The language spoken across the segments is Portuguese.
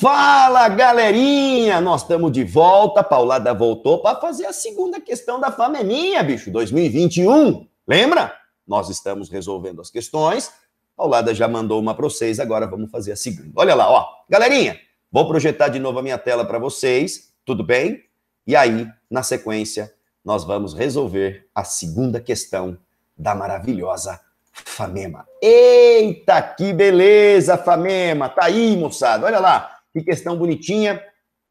Fala galerinha, nós estamos de volta. Paulada voltou para fazer a segunda questão da fama é minha, bicho. 2021, lembra? Nós estamos resolvendo as questões. Paulada já mandou uma para vocês, agora vamos fazer a segunda. Olha lá, ó. Galerinha, vou projetar de novo a minha tela para vocês, tudo bem? E aí, na sequência, nós vamos resolver a segunda questão da maravilhosa Famema. Eita, que beleza, Famema! Tá aí, moçada, olha lá. Que questão bonitinha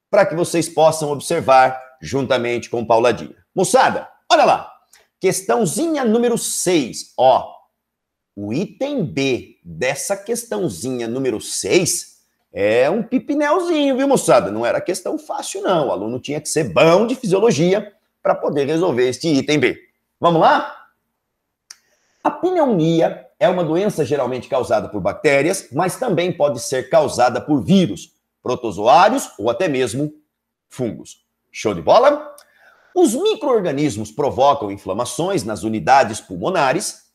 para que vocês possam observar juntamente com o Pauladinho. Moçada, olha lá. Questãozinha número 6, ó. O item B dessa questãozinha número 6 é um pipinelzinho, viu, moçada? Não era questão fácil, não. O aluno tinha que ser bom de fisiologia para poder resolver este item B. Vamos lá? A pneumonia é uma doença geralmente causada por bactérias, mas também pode ser causada por vírus protozoários ou até mesmo fungos. Show de bola? Os micro-organismos provocam inflamações nas unidades pulmonares,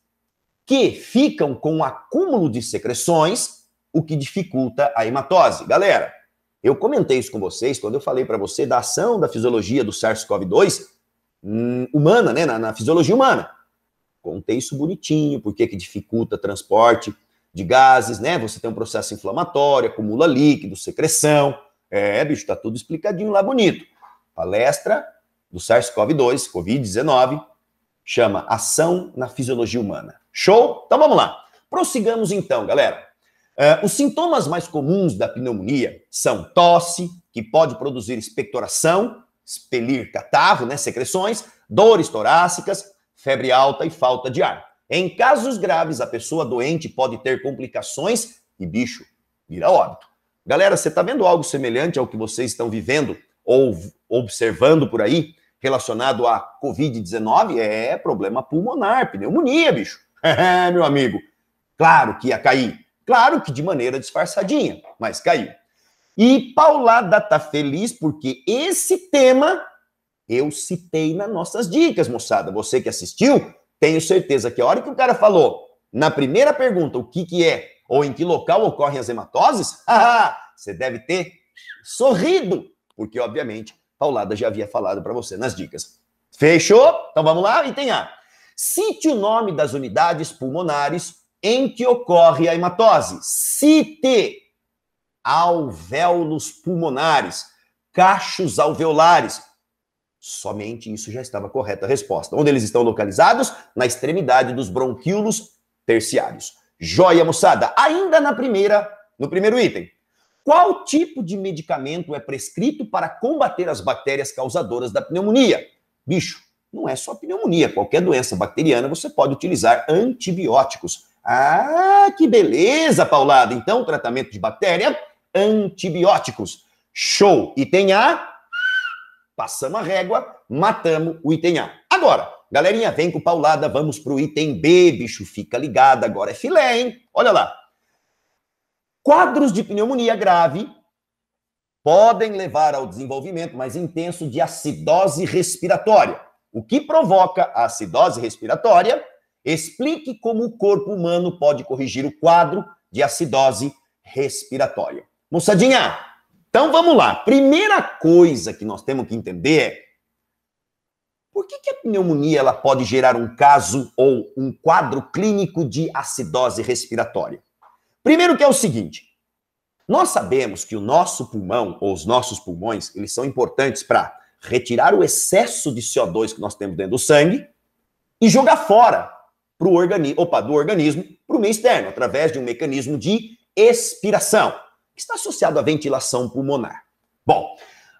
que ficam com um acúmulo de secreções, o que dificulta a hematose. Galera, eu comentei isso com vocês quando eu falei para você da ação da fisiologia do SARS-CoV-2 hum, humana, né, na, na, fisiologia humana. Contei isso bonitinho, porque que dificulta transporte, de gases, né? Você tem um processo inflamatório, acumula líquido, secreção. É, bicho, tá tudo explicadinho lá bonito. Palestra do SARS-CoV-2, COVID-19, chama Ação na Fisiologia Humana. Show? Então vamos lá. Prossigamos então, galera. Uh, os sintomas mais comuns da pneumonia são tosse, que pode produzir expectoração, expelir catarro, né, secreções, dores torácicas, febre alta e falta de ar. Em casos graves, a pessoa doente pode ter complicações e, bicho, vira óbito. Galera, você está vendo algo semelhante ao que vocês estão vivendo ou observando por aí relacionado à Covid-19? É problema pulmonar, pneumonia, bicho. É, meu amigo. Claro que ia cair. Claro que de maneira disfarçadinha, mas caiu. E Paulada tá feliz porque esse tema eu citei nas nossas dicas, moçada. Você que assistiu, tenho certeza que a hora que o cara falou, na primeira pergunta, o que, que é ou em que local ocorrem as hematoses, você deve ter sorrido, porque, obviamente, Paulada já havia falado para você nas dicas. Fechou? Então vamos lá, item A. Cite o nome das unidades pulmonares em que ocorre a hematose. Cite alvéolos pulmonares, cachos alveolares, Somente isso já estava correta a resposta. Onde eles estão localizados? Na extremidade dos bronquíolos terciários. Joia, moçada! Ainda na primeira, no primeiro item. Qual tipo de medicamento é prescrito para combater as bactérias causadoras da pneumonia? Bicho, não é só pneumonia. Qualquer doença bacteriana você pode utilizar antibióticos. Ah, que beleza, Paulada! Então, tratamento de bactéria, antibióticos. Show! E tem a Passamos a régua, matamos o item A. Agora, galerinha, vem com paulada, vamos pro item B, bicho, fica ligado, agora é filé, hein? Olha lá. Quadros de pneumonia grave podem levar ao desenvolvimento mais intenso de acidose respiratória. O que provoca a acidose respiratória? Explique como o corpo humano pode corrigir o quadro de acidose respiratória. Moçadinha, então vamos lá. Primeira coisa que nós temos que entender é por que, que a pneumonia ela pode gerar um caso ou um quadro clínico de acidose respiratória? Primeiro que é o seguinte, nós sabemos que o nosso pulmão ou os nossos pulmões, eles são importantes para retirar o excesso de CO2 que nós temos dentro do sangue e jogar fora o organi opa, do organismo para o meio externo, através de um mecanismo de expiração que está associado à ventilação pulmonar. Bom,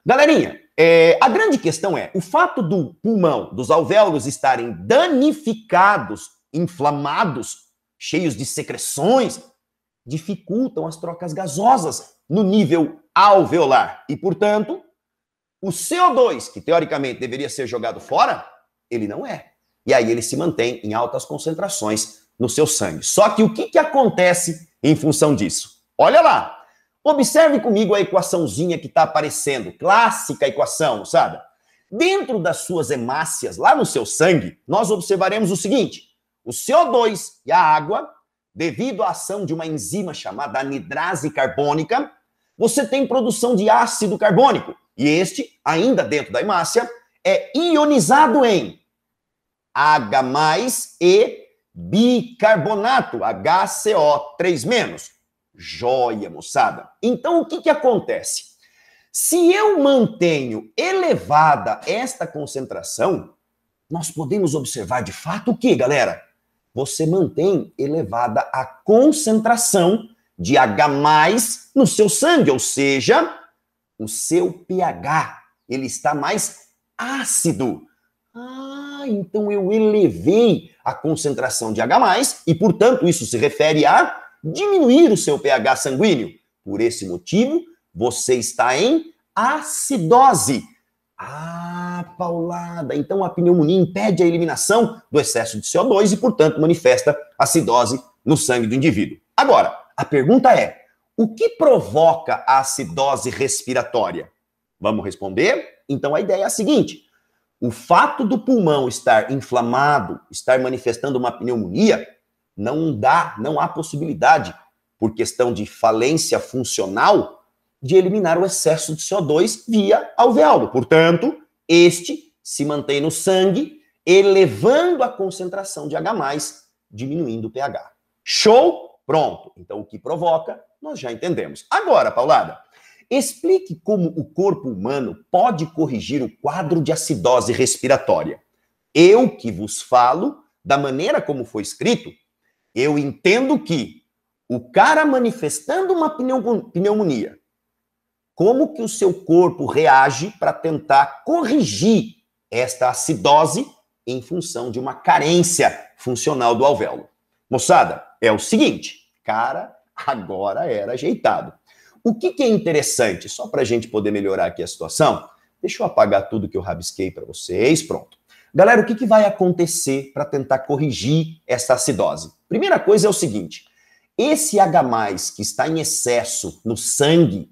galerinha, é, a grande questão é o fato do pulmão, dos alvéolos estarem danificados, inflamados, cheios de secreções, dificultam as trocas gasosas no nível alveolar e, portanto, o CO2, que teoricamente deveria ser jogado fora, ele não é. E aí ele se mantém em altas concentrações no seu sangue. Só que o que, que acontece em função disso? Olha lá, Observe comigo a equaçãozinha que está aparecendo, clássica equação, sabe? Dentro das suas hemácias, lá no seu sangue, nós observaremos o seguinte: o CO2 e a água, devido à ação de uma enzima chamada anidrase carbônica, você tem produção de ácido carbônico. E este, ainda dentro da hemácia, é ionizado em H e bicarbonato, HCO3-. Joia, moçada. Então, o que, que acontece? Se eu mantenho elevada esta concentração, nós podemos observar de fato o que, galera? Você mantém elevada a concentração de H no seu sangue, ou seja, o seu pH ele está mais ácido. Ah, então eu elevei a concentração de H+, e portanto isso se refere a diminuir o seu pH sanguíneo. Por esse motivo, você está em acidose. Ah, paulada! Então a pneumonia impede a eliminação do excesso de CO2 e, portanto, manifesta acidose no sangue do indivíduo. Agora, a pergunta é: o que provoca a acidose respiratória? Vamos responder? Então a ideia é a seguinte: o fato do pulmão estar inflamado, estar manifestando uma pneumonia, não dá, não há possibilidade, por questão de falência funcional, de eliminar o excesso de CO2 via alvéolo. Portanto, este se mantém no sangue, elevando a concentração de H, diminuindo o pH. Show? Pronto. Então, o que provoca, nós já entendemos. Agora, Paulada, explique como o corpo humano pode corrigir o quadro de acidose respiratória. Eu que vos falo, da maneira como foi escrito, eu entendo que o cara manifestando uma pneumonia, como que o seu corpo reage para tentar corrigir esta acidose em função de uma carência funcional do alvéolo. Moçada, é o seguinte, cara, agora era ajeitado. O que, que é interessante, só para a gente poder melhorar aqui a situação, deixa eu apagar tudo que eu rabisquei para vocês, pronto. Galera, o que, que vai acontecer para tentar corrigir essa acidose? Primeira coisa é o seguinte: esse H, que está em excesso no sangue,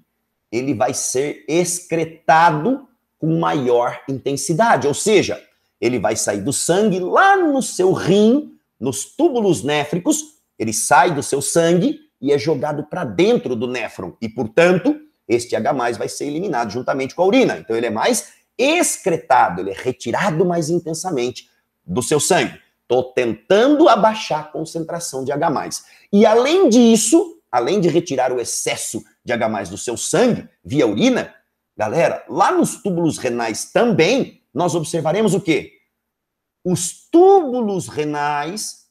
ele vai ser excretado com maior intensidade, ou seja, ele vai sair do sangue lá no seu rim, nos túbulos néfricos, ele sai do seu sangue e é jogado para dentro do néfron, e portanto, este H+ vai ser eliminado juntamente com a urina. Então ele é mais excretado, ele é retirado mais intensamente do seu sangue. Estou tentando abaixar a concentração de H+. E além disso, além de retirar o excesso de H+, do seu sangue, via urina, galera, lá nos túbulos renais também, nós observaremos o quê? Os túbulos renais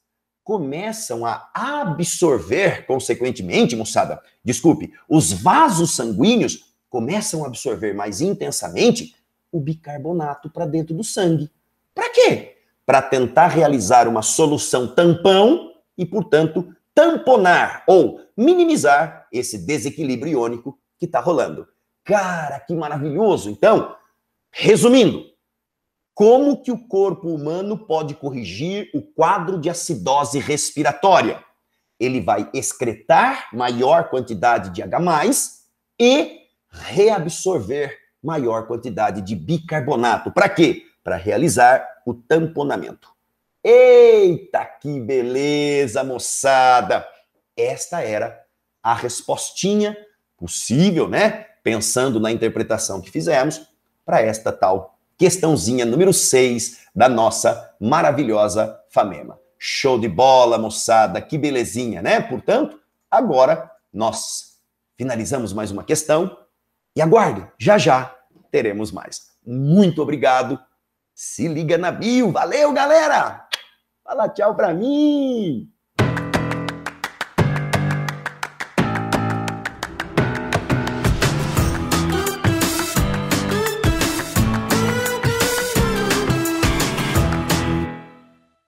começam a absorver, consequentemente, moçada, desculpe, os vasos sanguíneos começam a absorver mais intensamente o bicarbonato para dentro do sangue. Para quê? para tentar realizar uma solução tampão e, portanto, tamponar ou minimizar esse desequilíbrio iônico que está rolando. Cara, que maravilhoso! Então, resumindo, como que o corpo humano pode corrigir o quadro de acidose respiratória? Ele vai excretar maior quantidade de H+, e reabsorver maior quantidade de bicarbonato. Para quê? para realizar o tamponamento. Eita, que beleza, moçada! Esta era a respostinha possível, né? Pensando na interpretação que fizemos para esta tal questãozinha número 6 da nossa maravilhosa Famema. Show de bola, moçada, que belezinha, né? Portanto, agora nós finalizamos mais uma questão e aguarde, já já teremos mais. Muito obrigado se liga na bio. Valeu, galera! Fala tchau pra mim!